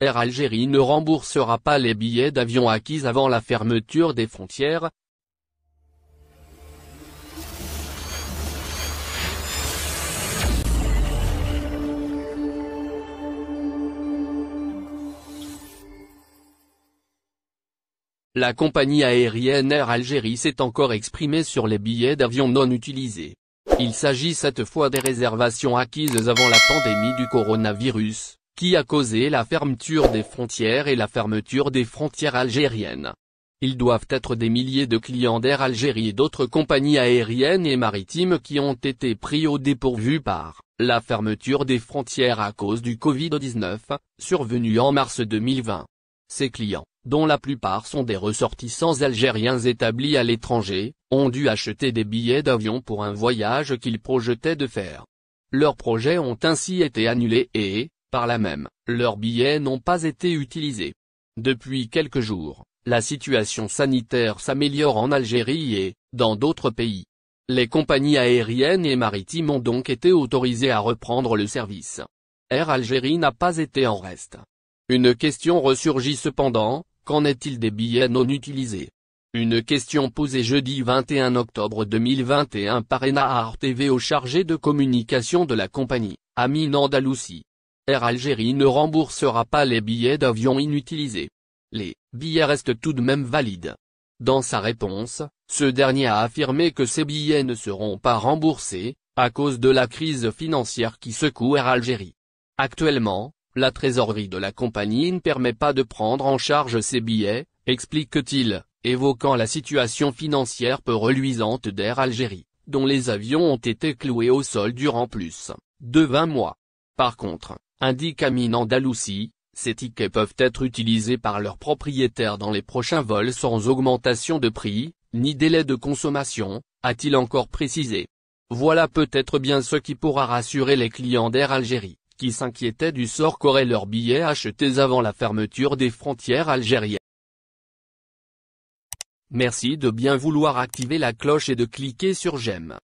Air Algérie ne remboursera pas les billets d'avion acquis avant la fermeture des frontières. La compagnie aérienne Air Algérie s'est encore exprimée sur les billets d'avion non utilisés. Il s'agit cette fois des réservations acquises avant la pandémie du coronavirus qui a causé la fermeture des frontières et la fermeture des frontières algériennes. Ils doivent être des milliers de clients d'Air Algérie et d'autres compagnies aériennes et maritimes qui ont été pris au dépourvu par la fermeture des frontières à cause du Covid-19, survenu en mars 2020. Ces clients, dont la plupart sont des ressortissants algériens établis à l'étranger, ont dû acheter des billets d'avion pour un voyage qu'ils projetaient de faire. Leurs projets ont ainsi été annulés et, par là même, leurs billets n'ont pas été utilisés. Depuis quelques jours, la situation sanitaire s'améliore en Algérie et, dans d'autres pays. Les compagnies aériennes et maritimes ont donc été autorisées à reprendre le service. Air Algérie n'a pas été en reste. Une question ressurgit cependant, qu'en est-il des billets non utilisés Une question posée jeudi 21 octobre 2021 par Enahar TV au chargé de communication de la compagnie, Amin Andalousie. Air Algérie ne remboursera pas les billets d'avion inutilisés. Les billets restent tout de même valides. Dans sa réponse, ce dernier a affirmé que ces billets ne seront pas remboursés, à cause de la crise financière qui secoue Air Algérie. Actuellement, la trésorerie de la compagnie ne permet pas de prendre en charge ces billets, explique-t-il, évoquant la situation financière peu reluisante d'Air Algérie, dont les avions ont été cloués au sol durant plus de 20 mois. Par contre, indique Amine Andalousie, ces tickets peuvent être utilisés par leurs propriétaires dans les prochains vols sans augmentation de prix, ni délai de consommation, a-t-il encore précisé. Voilà peut-être bien ce qui pourra rassurer les clients d'Air Algérie, qui s'inquiétaient du sort qu'auraient leurs billets achetés avant la fermeture des frontières algériennes. Merci de bien vouloir activer la cloche et de cliquer sur j'aime.